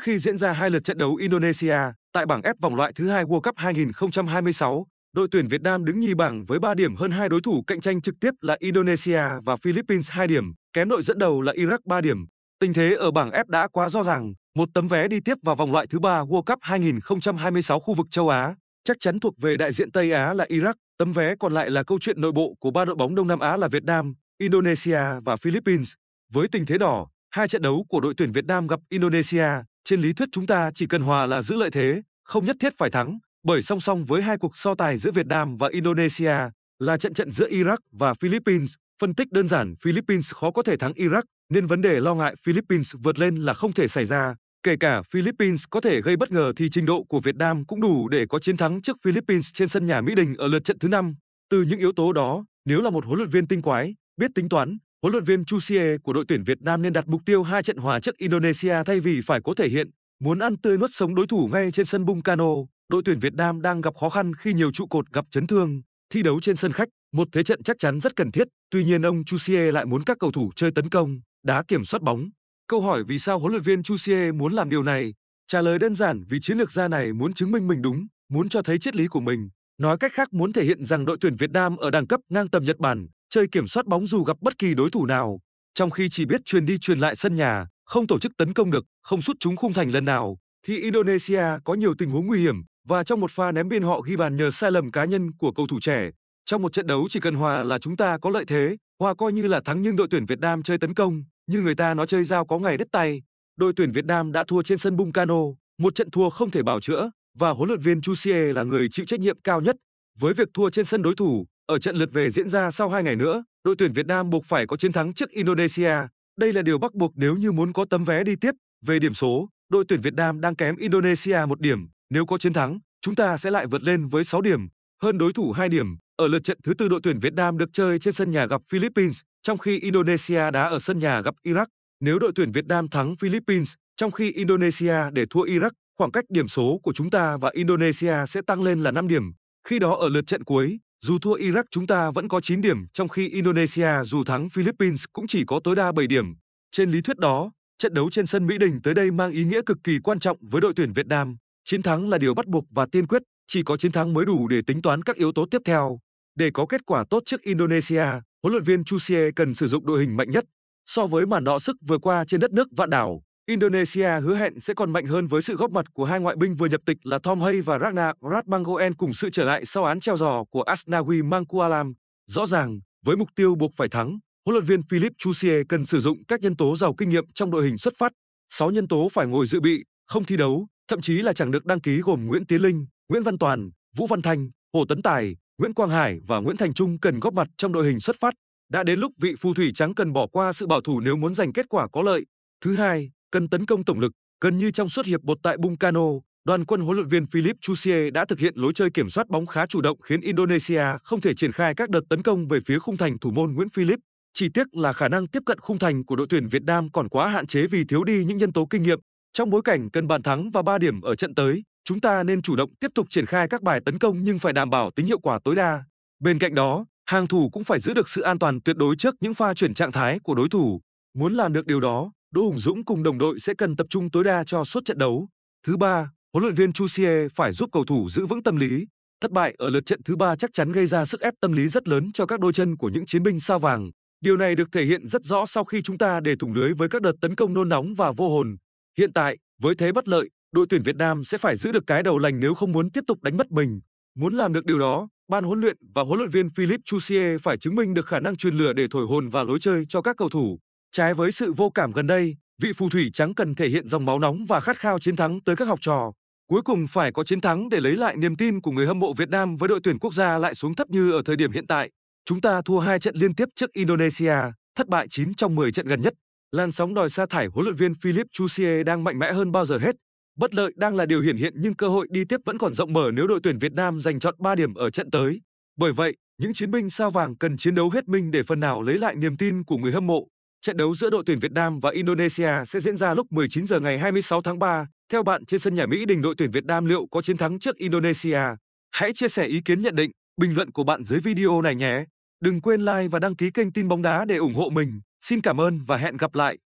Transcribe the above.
Trước khi diễn ra hai lượt trận đấu Indonesia tại bảng F vòng loại thứ hai World Cup 2026, đội tuyển Việt Nam đứng nhì bảng với 3 điểm hơn hai đối thủ cạnh tranh trực tiếp là Indonesia và Philippines 2 điểm, kém đội dẫn đầu là Iraq 3 điểm. Tình thế ở bảng F đã quá rõ ràng, một tấm vé đi tiếp vào vòng loại thứ ba World Cup 2026 khu vực châu Á chắc chắn thuộc về đại diện Tây Á là Iraq, tấm vé còn lại là câu chuyện nội bộ của ba đội bóng Đông Nam Á là Việt Nam, Indonesia và Philippines. Với tình thế đỏ, hai trận đấu của đội tuyển Việt Nam gặp Indonesia trên lý thuyết chúng ta chỉ cần hòa là giữ lợi thế, không nhất thiết phải thắng, bởi song song với hai cuộc so tài giữa Việt Nam và Indonesia là trận trận giữa Iraq và Philippines. Phân tích đơn giản, Philippines khó có thể thắng Iraq, nên vấn đề lo ngại Philippines vượt lên là không thể xảy ra. Kể cả Philippines có thể gây bất ngờ thì trình độ của Việt Nam cũng đủ để có chiến thắng trước Philippines trên sân nhà Mỹ Đình ở lượt trận thứ 5. Từ những yếu tố đó, nếu là một huấn luyện viên tinh quái, biết tính toán, huấn luyện viên Chusie của đội tuyển Việt Nam nên đặt mục tiêu hai trận hòa trước Indonesia thay vì phải có thể hiện muốn ăn tươi nuốt sống đối thủ ngay trên sân Bung Cano. Đội tuyển Việt Nam đang gặp khó khăn khi nhiều trụ cột gặp chấn thương, thi đấu trên sân khách, một thế trận chắc chắn rất cần thiết. Tuy nhiên ông Chusie lại muốn các cầu thủ chơi tấn công, đá kiểm soát bóng. Câu hỏi vì sao huấn luyện viên Chusie muốn làm điều này? Trả lời đơn giản vì chiến lược gia này muốn chứng minh mình đúng, muốn cho thấy triết lý của mình. Nói cách khác muốn thể hiện rằng đội tuyển Việt Nam ở đẳng cấp ngang tầm Nhật Bản, chơi kiểm soát bóng dù gặp bất kỳ đối thủ nào, trong khi chỉ biết truyền đi truyền lại sân nhà, không tổ chức tấn công được, không sút chúng khung thành lần nào, thì Indonesia có nhiều tình huống nguy hiểm và trong một pha ném biên họ ghi bàn nhờ sai lầm cá nhân của cầu thủ trẻ. Trong một trận đấu chỉ cần hòa là chúng ta có lợi thế, hòa coi như là thắng nhưng đội tuyển Việt Nam chơi tấn công, như người ta nói chơi dao có ngày đất tay. Đội tuyển Việt Nam đã thua trên sân Bung Cano, một trận thua không thể bảo chữa và huấn luyện viên Chu là người chịu trách nhiệm cao nhất với việc thua trên sân đối thủ. Ở trận lượt về diễn ra sau 2 ngày nữa, đội tuyển Việt Nam buộc phải có chiến thắng trước Indonesia. Đây là điều bắt buộc nếu như muốn có tấm vé đi tiếp. Về điểm số, đội tuyển Việt Nam đang kém Indonesia một điểm. Nếu có chiến thắng, chúng ta sẽ lại vượt lên với 6 điểm, hơn đối thủ 2 điểm. Ở lượt trận thứ tư đội tuyển Việt Nam được chơi trên sân nhà gặp Philippines, trong khi Indonesia đá ở sân nhà gặp Iraq. Nếu đội tuyển Việt Nam thắng Philippines, trong khi Indonesia để thua Iraq, khoảng cách điểm số của chúng ta và Indonesia sẽ tăng lên là 5 điểm. Khi đó ở lượt trận cuối, dù thua Iraq chúng ta vẫn có 9 điểm, trong khi Indonesia dù thắng Philippines cũng chỉ có tối đa 7 điểm. Trên lý thuyết đó, trận đấu trên sân Mỹ Đình tới đây mang ý nghĩa cực kỳ quan trọng với đội tuyển Việt Nam. Chiến thắng là điều bắt buộc và tiên quyết, chỉ có chiến thắng mới đủ để tính toán các yếu tố tiếp theo. Để có kết quả tốt trước Indonesia, huấn luyện viên Chu Xie cần sử dụng đội hình mạnh nhất. So với màn đọ sức vừa qua trên đất nước vạn đảo, Indonesia hứa hẹn sẽ còn mạnh hơn với sự góp mặt của hai ngoại binh vừa nhập tịch là Tom Hay và Ragnar Ratmangoen cùng sự trở lại sau án treo giò của Asnawi Mangkualam. Rõ ràng, với mục tiêu buộc phải thắng, huấn luyện viên Philip Chusie cần sử dụng các nhân tố giàu kinh nghiệm trong đội hình xuất phát. Sáu nhân tố phải ngồi dự bị, không thi đấu, thậm chí là chẳng được đăng ký gồm Nguyễn Tiến Linh, Nguyễn Văn Toàn, Vũ Văn Thanh, Hồ Tấn Tài, Nguyễn Quang Hải và Nguyễn Thành Trung cần góp mặt trong đội hình xuất phát. Đã đến lúc vị phù thủy trắng cần bỏ qua sự bảo thủ nếu muốn giành kết quả có lợi. Thứ hai, Cần tấn công tổng lực, gần như trong suốt hiệp một tại Bung Cano, đoàn quân huấn luyện viên Philip Chusie đã thực hiện lối chơi kiểm soát bóng khá chủ động khiến Indonesia không thể triển khai các đợt tấn công về phía khung thành thủ môn Nguyễn Philip. Chỉ tiếc là khả năng tiếp cận khung thành của đội tuyển Việt Nam còn quá hạn chế vì thiếu đi những nhân tố kinh nghiệm. Trong bối cảnh cần bàn thắng và 3 điểm ở trận tới, chúng ta nên chủ động tiếp tục triển khai các bài tấn công nhưng phải đảm bảo tính hiệu quả tối đa. Bên cạnh đó, hàng thủ cũng phải giữ được sự an toàn tuyệt đối trước những pha chuyển trạng thái của đối thủ. Muốn làm được điều đó, Đỗ Hùng Dũng cùng đồng đội sẽ cần tập trung tối đa cho suốt trận đấu. Thứ ba, huấn luyện viên Chusie phải giúp cầu thủ giữ vững tâm lý. Thất bại ở lượt trận thứ ba chắc chắn gây ra sức ép tâm lý rất lớn cho các đôi chân của những chiến binh sao vàng. Điều này được thể hiện rất rõ sau khi chúng ta để thủng lưới với các đợt tấn công nôn nóng và vô hồn. Hiện tại, với thế bất lợi, đội tuyển Việt Nam sẽ phải giữ được cái đầu lành nếu không muốn tiếp tục đánh mất mình. Muốn làm được điều đó, ban huấn luyện và huấn luyện viên Philip Chusie phải chứng minh được khả năng truyền lửa để thổi hồn và lối chơi cho các cầu thủ. Trái với sự vô cảm gần đây, vị phù thủy trắng cần thể hiện dòng máu nóng và khát khao chiến thắng tới các học trò. Cuối cùng phải có chiến thắng để lấy lại niềm tin của người hâm mộ Việt Nam với đội tuyển quốc gia lại xuống thấp như ở thời điểm hiện tại. Chúng ta thua hai trận liên tiếp trước Indonesia, thất bại 9 trong 10 trận gần nhất. Làn sóng đòi sa thải huấn luyện viên Philip Chusie đang mạnh mẽ hơn bao giờ hết. Bất lợi đang là điều hiển hiện nhưng cơ hội đi tiếp vẫn còn rộng mở nếu đội tuyển Việt Nam giành chọn 3 điểm ở trận tới. Bởi vậy, những chiến binh sao vàng cần chiến đấu hết mình để phần nào lấy lại niềm tin của người hâm mộ. Trận đấu giữa đội tuyển Việt Nam và Indonesia sẽ diễn ra lúc 19 giờ ngày 26 tháng 3. Theo bạn trên sân nhà Mỹ Đình đội tuyển Việt Nam liệu có chiến thắng trước Indonesia? Hãy chia sẻ ý kiến nhận định, bình luận của bạn dưới video này nhé. Đừng quên like và đăng ký kênh Tin bóng đá để ủng hộ mình. Xin cảm ơn và hẹn gặp lại.